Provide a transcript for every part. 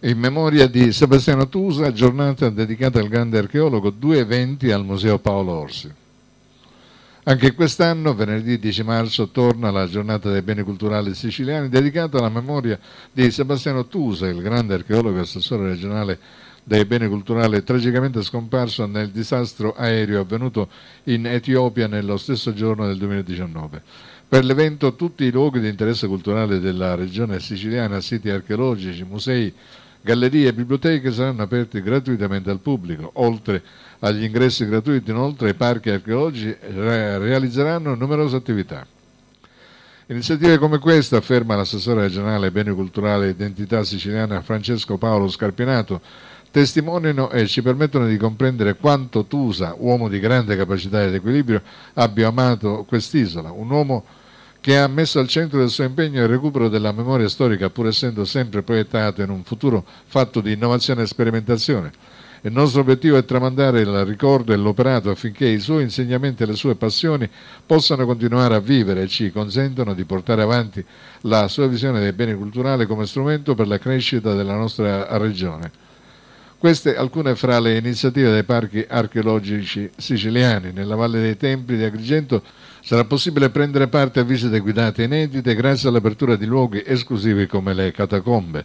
in memoria di Sebastiano Tusa, giornata dedicata al grande archeologo, due eventi al Museo Paolo Orsi. Anche quest'anno, venerdì 10 marzo, torna la giornata dei beni culturali siciliani dedicata alla memoria di Sebastiano Tusa, il grande archeologo e assessore regionale dei beni culturali tragicamente scomparso nel disastro aereo avvenuto in Etiopia nello stesso giorno del 2019. Per l'evento tutti i luoghi di interesse culturale della regione siciliana, siti archeologici, musei, Gallerie e biblioteche saranno aperte gratuitamente al pubblico. Oltre agli ingressi gratuiti, inoltre, i parchi archeologici realizzeranno numerose attività. Iniziative come questa, afferma l'assessore regionale Beni Culturali e Identità Siciliana Francesco Paolo Scarpinato, testimoniano e ci permettono di comprendere quanto Tusa, uomo di grande capacità ed equilibrio, abbia amato quest'isola, un uomo che ha messo al centro del suo impegno il recupero della memoria storica, pur essendo sempre proiettato in un futuro fatto di innovazione e sperimentazione. Il nostro obiettivo è tramandare il ricordo e l'operato affinché i suoi insegnamenti e le sue passioni possano continuare a vivere e ci consentano di portare avanti la sua visione dei beni culturali come strumento per la crescita della nostra regione. Queste alcune fra le iniziative dei parchi archeologici siciliani. Nella Valle dei Templi di Agrigento sarà possibile prendere parte a visite guidate inedite grazie all'apertura di luoghi esclusivi come le catacombe.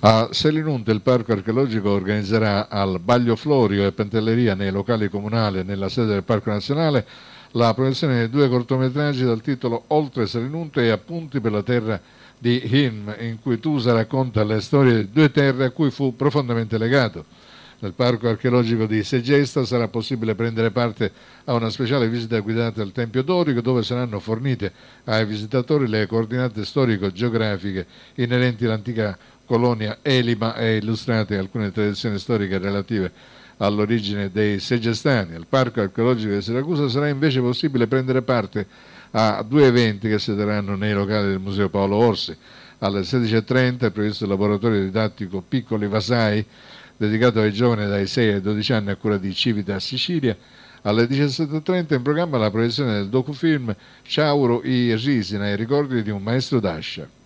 A Selinunte il parco archeologico organizzerà al Baglio Florio e Pentelleria nei locali comunali e nella sede del Parco Nazionale la proiezione di due cortometraggi dal titolo Oltre Serenunte e Appunti per la terra di Him, in cui Tusa racconta le storie di due terre a cui fu profondamente legato. Nel parco archeologico di Segesta sarà possibile prendere parte a una speciale visita guidata al Tempio Dorico dove saranno fornite ai visitatori le coordinate storico-geografiche inerenti all'antica colonia Elima e illustrate alcune tradizioni storiche relative all'origine dei segestani. Al Parco Archeologico di Siracusa sarà invece possibile prendere parte a due eventi che si terranno nei locali del Museo Paolo Orsi. Alle 16.30 è previsto il laboratorio didattico Piccoli Vasai, dedicato ai giovani dai 6 ai 12 anni a cura di Civita Sicilia. Alle 17.30 in programma la proiezione del docufilm Ciauro i Risina, i ricordi di un maestro d'ascia.